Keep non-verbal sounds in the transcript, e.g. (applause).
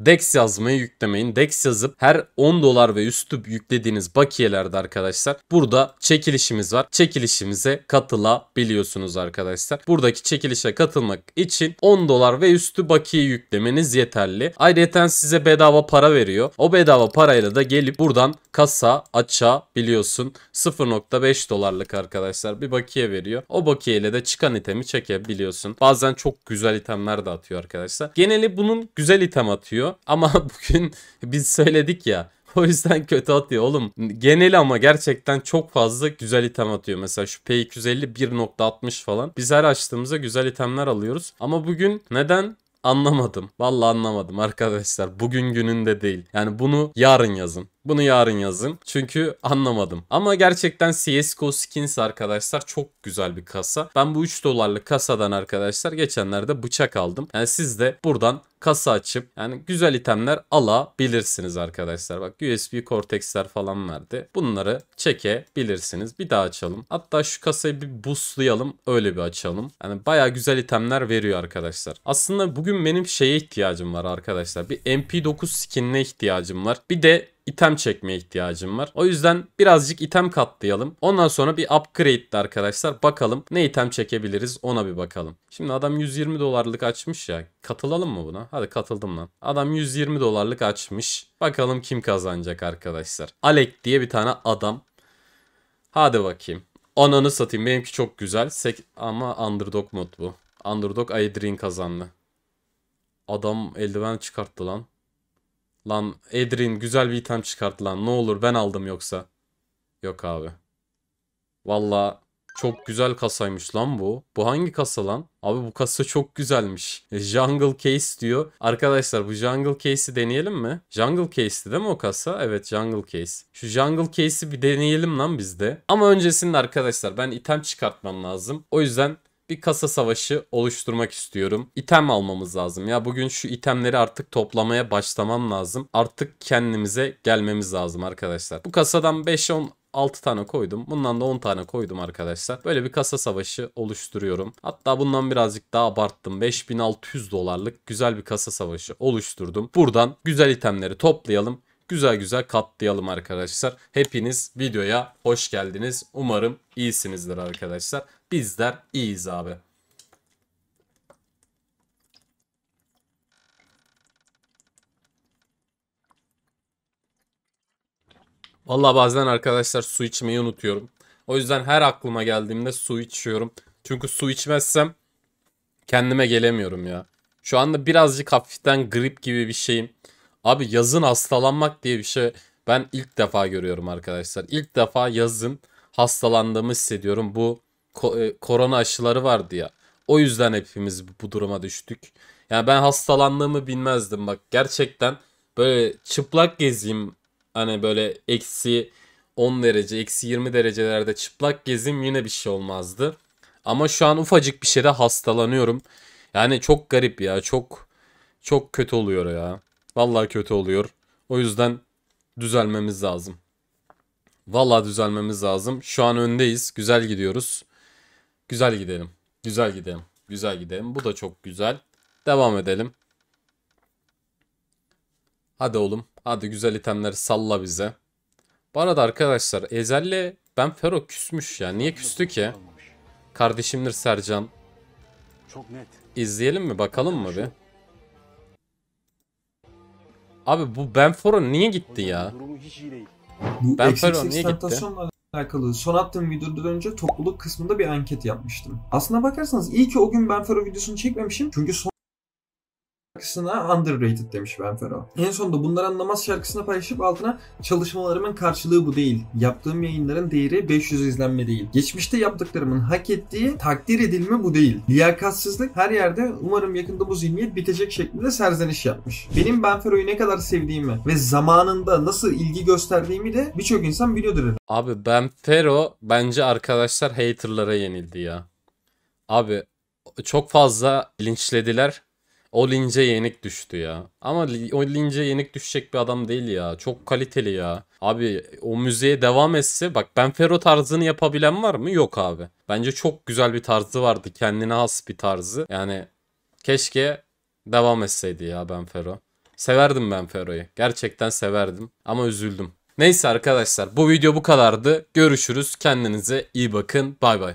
Dex yazmayı yüklemeyin. Dex yazıp her 10 dolar ve üstü yüklediğiniz bakiyelerde arkadaşlar burada çekilişimiz var. Çekilişimize katılabiliyorsunuz arkadaşlar. Buradaki çekilişe katılmak için 10 dolar ve üstü bakiye yüklemeniz yeterli. Ayrıca size bedava para veriyor. O bedava parayla da gelip buradan kasa açabiliyorsun. 0.5 dolarlık arkadaşlar bir bakiye veriyor. O bakiyeyle de çıkan itemi çekebiliyorsun. Bazen çok güzel itemler de atıyor arkadaşlar. Geneli bunun güzel item atıyor. Ama (laughs) bugün biz söyledik ya o yüzden kötü atıyor oğlum. Genel ama gerçekten çok fazla güzel item atıyor. Mesela şu P250 1.60 falan. Biz her açtığımızda güzel itemler alıyoruz. Ama bugün neden anlamadım. Vallahi anlamadım arkadaşlar. Bugün gününde değil. Yani bunu yarın yazın. Bunu yarın yazın. Çünkü anlamadım. Ama gerçekten CSGO skins arkadaşlar çok güzel bir kasa. Ben bu 3 dolarlık kasadan arkadaşlar geçenlerde bıçak aldım. Yani siz de buradan kasa açıp yani güzel itemler alabilirsiniz arkadaşlar. Bak USB Cortex'ler falan verdi. Bunları çekebilirsiniz. Bir daha açalım. Hatta şu kasayı bir buslayalım Öyle bir açalım. Yani baya güzel itemler veriyor arkadaşlar. Aslında bugün benim şeye ihtiyacım var arkadaşlar. Bir MP9 skinine ihtiyacım var. Bir de item çekmeye ihtiyacım var. O yüzden birazcık item katlayalım. Ondan sonra bir upgrade'de arkadaşlar bakalım ne item çekebiliriz ona bir bakalım. Şimdi adam 120 dolarlık açmış ya. Katılalım mı buna? Hadi katıldım lan. Adam 120 dolarlık açmış. Bakalım kim kazanacak arkadaşlar. Alek diye bir tane adam. Hadi bakayım. Ananı satayım. Benimki çok güzel. Sek ama underdog mod bu. Underdog Adrien kazandı. Adam eldiven çıkarttı lan. Lan Edrin güzel bir item çıkarttı lan. Ne olur ben aldım yoksa. Yok abi. Valla çok güzel kasaymış lan bu. Bu hangi kasa lan? Abi bu kasa çok güzelmiş. E, jungle Case diyor. Arkadaşlar bu Jungle Case'i deneyelim mi? Jungle Case'ti değil mi o kasa? Evet Jungle Case. Şu Jungle Case'i bir deneyelim lan bizde. Ama öncesinde arkadaşlar ben item çıkartmam lazım. O yüzden bir kasa savaşı oluşturmak istiyorum. İtem almamız lazım. Ya bugün şu itemleri artık toplamaya başlamam lazım. Artık kendimize gelmemiz lazım arkadaşlar. Bu kasadan 5-10 6 tane koydum. Bundan da 10 tane koydum arkadaşlar. Böyle bir kasa savaşı oluşturuyorum. Hatta bundan birazcık daha abarttım. 5600 dolarlık güzel bir kasa savaşı oluşturdum. Buradan güzel itemleri toplayalım. Güzel güzel katlayalım arkadaşlar. Hepiniz videoya hoş geldiniz. Umarım iyisinizdir arkadaşlar. Bizler iyiyiz abi. Vallahi bazen arkadaşlar su içmeyi unutuyorum. O yüzden her aklıma geldiğimde su içiyorum. Çünkü su içmezsem kendime gelemiyorum ya. Şu anda birazcık hafiften grip gibi bir şeyim. Abi yazın hastalanmak diye bir şey ben ilk defa görüyorum arkadaşlar. İlk defa yazın hastalandığımı hissediyorum. Bu ko- e, korona aşıları vardı ya. O yüzden hepimiz bu duruma düştük. Yani ben hastalandığımı bilmezdim bak. Gerçekten böyle çıplak gezeyim hani böyle eksi 10 derece, eksi 20 derecelerde çıplak gezim yine bir şey olmazdı. Ama şu an ufacık bir şeyde hastalanıyorum. Yani çok garip ya. Çok çok kötü oluyor ya. Vallahi kötü oluyor. O yüzden düzelmemiz lazım. Vallahi düzelmemiz lazım. Şu an öndeyiz. Güzel gidiyoruz. Güzel gidelim. Güzel gidelim. Güzel gidelim. Bu da çok güzel. Devam edelim. Hadi oğlum. Hadi güzel itemleri salla bize. Bu arada arkadaşlar Ezel'le ben Fero küsmüş ya. Niye küstü ki? Kardeşimdir Sercan. Çok net. İzleyelim mi bakalım mı bir? Abi bu Benfero niye gitti ya? Benfero niye gitti? alakalı son attığım videodan önce topluluk kısmında bir anket yapmıştım. Aslına bakarsanız iyi ki o gün ben Fero videosunu çekmemişim. Çünkü son şarkısına underrated demiş Ben Fero. En sonunda bunları anlamaz şarkısını paylaşıp altına çalışmalarımın karşılığı bu değil. Yaptığım yayınların değeri 500 izlenme değil. Geçmişte yaptıklarımın hak ettiği takdir edilme bu değil. Liyakatsızlık her yerde umarım yakında bu zihniyet bitecek şeklinde serzeniş yapmış. Benim Ben Fero'yu ne kadar sevdiğimi ve zamanında nasıl ilgi gösterdiğimi de birçok insan biliyordur. Abi Ben Fero bence arkadaşlar haterlara yenildi ya. Abi çok fazla linçlediler o Lince yenik düştü ya. Ama o Lince yenik düşecek bir adam değil ya. Çok kaliteli ya. Abi o müziğe devam etse bak Ben Fero tarzını yapabilen var mı? Yok abi. Bence çok güzel bir tarzı vardı. Kendine has bir tarzı. Yani keşke devam etseydi ya Ben Fero. Severdim Ben Fero'yu. Gerçekten severdim. Ama üzüldüm. Neyse arkadaşlar bu video bu kadardı. Görüşürüz. Kendinize iyi bakın. Bay bay.